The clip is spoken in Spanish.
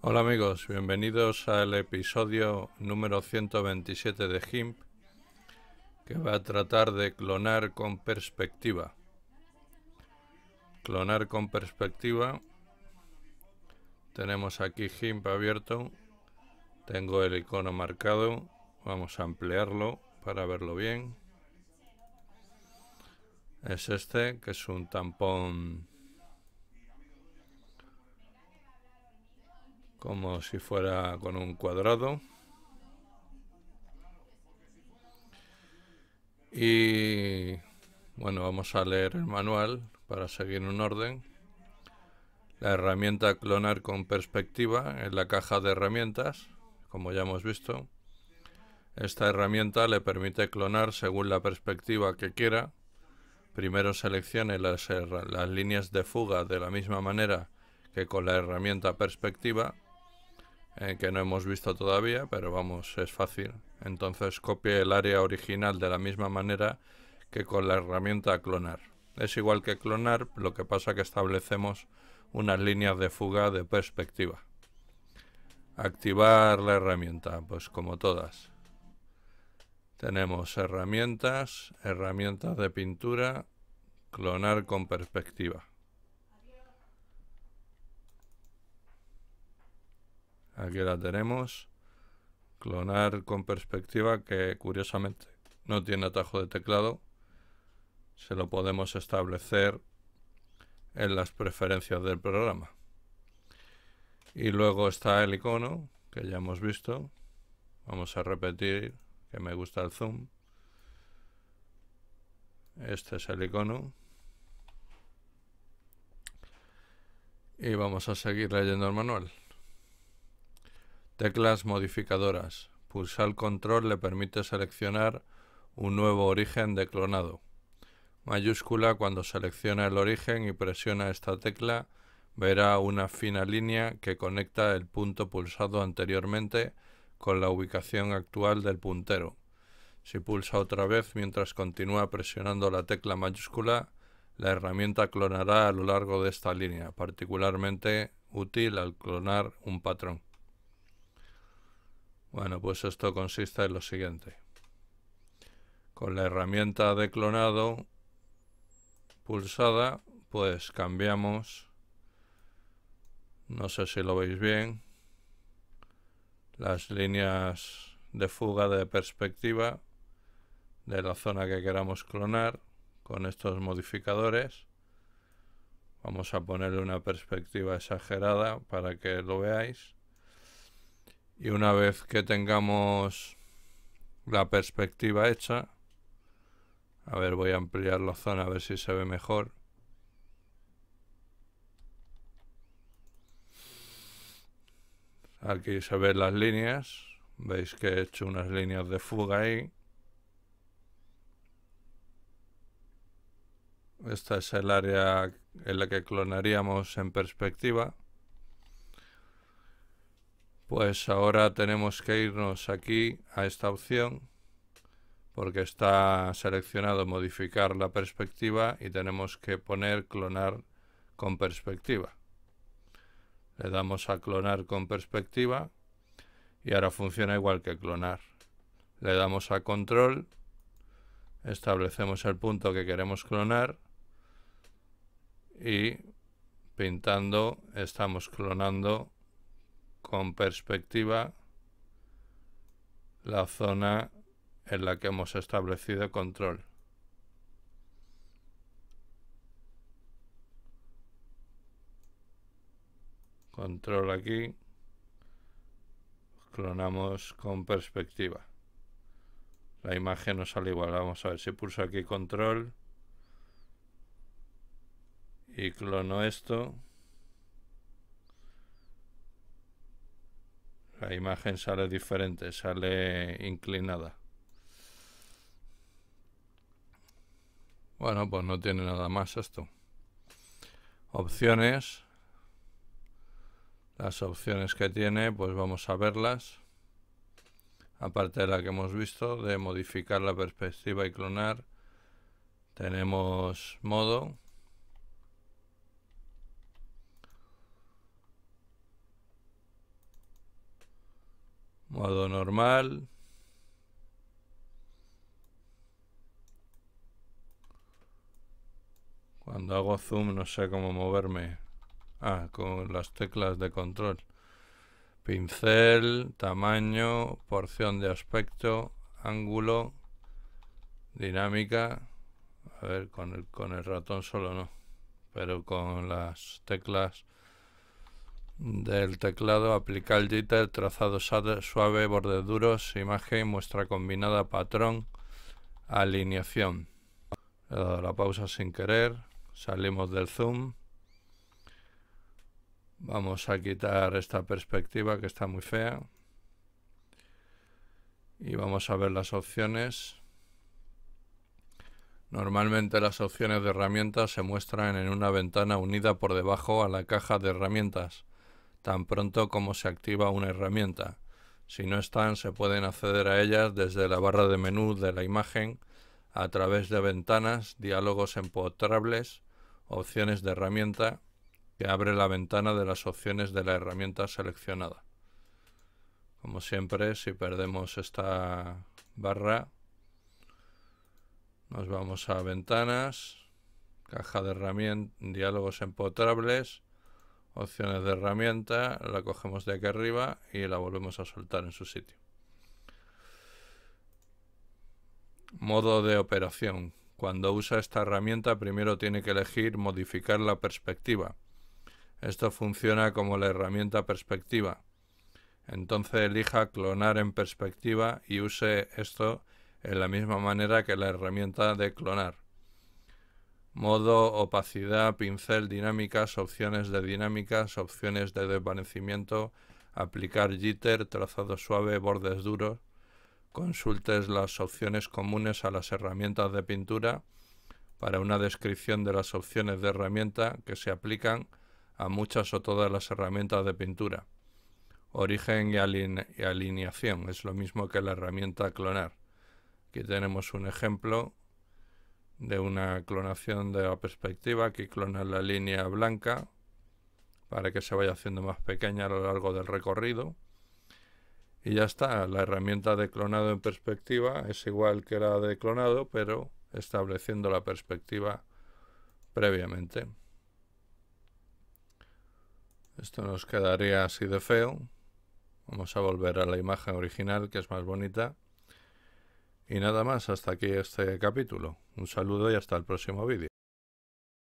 Hola amigos, bienvenidos al episodio número 127 de GIMP que va a tratar de clonar con perspectiva. Clonar con perspectiva. Tenemos aquí GIMP abierto. Tengo el icono marcado. Vamos a ampliarlo para verlo bien. Es este, que es un tampón como si fuera con un cuadrado. Y bueno, vamos a leer el manual para seguir un orden. La herramienta clonar con perspectiva en la caja de herramientas, como ya hemos visto. Esta herramienta le permite clonar según la perspectiva que quiera. Primero seleccione las, las líneas de fuga de la misma manera que con la herramienta perspectiva eh, que no hemos visto todavía, pero vamos, es fácil. Entonces copie el área original de la misma manera que con la herramienta clonar. Es igual que clonar, lo que pasa que establecemos unas líneas de fuga de perspectiva. Activar la herramienta, pues como todas. Tenemos herramientas, herramientas de pintura, clonar con perspectiva. Aquí la tenemos. Clonar con perspectiva que curiosamente no tiene atajo de teclado. Se lo podemos establecer en las preferencias del programa. Y luego está el icono que ya hemos visto. Vamos a repetir que me gusta el zoom. Este es el icono. Y vamos a seguir leyendo el manual. Teclas modificadoras. Pulsar control le permite seleccionar un nuevo origen de clonado. Mayúscula cuando selecciona el origen y presiona esta tecla verá una fina línea que conecta el punto pulsado anteriormente con la ubicación actual del puntero. Si pulsa otra vez mientras continúa presionando la tecla mayúscula, la herramienta clonará a lo largo de esta línea, particularmente útil al clonar un patrón. Bueno, pues esto consiste en lo siguiente. Con la herramienta de clonado pulsada, pues cambiamos, no sé si lo veis bien, las líneas de fuga de perspectiva de la zona que queramos clonar con estos modificadores. Vamos a ponerle una perspectiva exagerada para que lo veáis. Y una vez que tengamos la perspectiva hecha, a ver, voy a ampliar la zona a ver si se ve mejor. Aquí se ven las líneas. Veis que he hecho unas líneas de fuga ahí. Esta es el área en la que clonaríamos en perspectiva. Pues ahora tenemos que irnos aquí a esta opción porque está seleccionado modificar la perspectiva y tenemos que poner clonar con perspectiva. Le damos a clonar con perspectiva y ahora funciona igual que clonar. Le damos a control, establecemos el punto que queremos clonar y pintando estamos clonando con perspectiva la zona en la que hemos establecido control. Control aquí. Clonamos con perspectiva. La imagen nos sale igual. Vamos a ver si pulso aquí control. Y clono esto. La imagen sale diferente, sale inclinada. Bueno, pues no tiene nada más esto. Opciones. Las opciones que tiene, pues vamos a verlas. Aparte de la que hemos visto, de modificar la perspectiva y clonar, tenemos modo, modo normal cuando hago zoom no sé cómo moverme ah, con las teclas de control pincel, tamaño, porción de aspecto, ángulo, dinámica. A ver, con el, con el ratón solo no, pero con las teclas del teclado, aplicar el jitter, trazado suave, borde duros, imagen, muestra combinada, patrón, alineación. He dado la pausa sin querer, salimos del zoom. Vamos a quitar esta perspectiva que está muy fea. Y vamos a ver las opciones. Normalmente las opciones de herramientas se muestran en una ventana unida por debajo a la caja de herramientas tan pronto como se activa una herramienta. Si no están, se pueden acceder a ellas desde la barra de menú de la imagen, a través de ventanas, diálogos empotrables, opciones de herramienta, que abre la ventana de las opciones de la herramienta seleccionada. Como siempre, si perdemos esta barra, nos vamos a ventanas, caja de herramientas, diálogos empotrables, opciones de herramienta, la cogemos de aquí arriba y la volvemos a soltar en su sitio. Modo de operación. Cuando usa esta herramienta primero tiene que elegir modificar la perspectiva. Esto funciona como la herramienta perspectiva. Entonces elija clonar en perspectiva y use esto en la misma manera que la herramienta de clonar modo, opacidad, pincel, dinámicas, opciones de dinámicas, opciones de desvanecimiento, aplicar jitter, trazado suave, bordes duros. Consultes las opciones comunes a las herramientas de pintura para una descripción de las opciones de herramienta que se aplican a muchas o todas las herramientas de pintura. Origen y, alineación es lo mismo que la herramienta clonar. Aquí tenemos un ejemplo de una clonación de la perspectiva. Aquí clona la línea blanca para que se vaya haciendo más pequeña a lo largo del recorrido. Y ya está, la herramienta de clonado en perspectiva es igual que la de clonado, pero estableciendo la perspectiva previamente. Esto nos quedaría así de feo. Vamos a volver a la imagen original, que es más bonita. Y nada más hasta aquí este capítulo. Un saludo y hasta el próximo vídeo.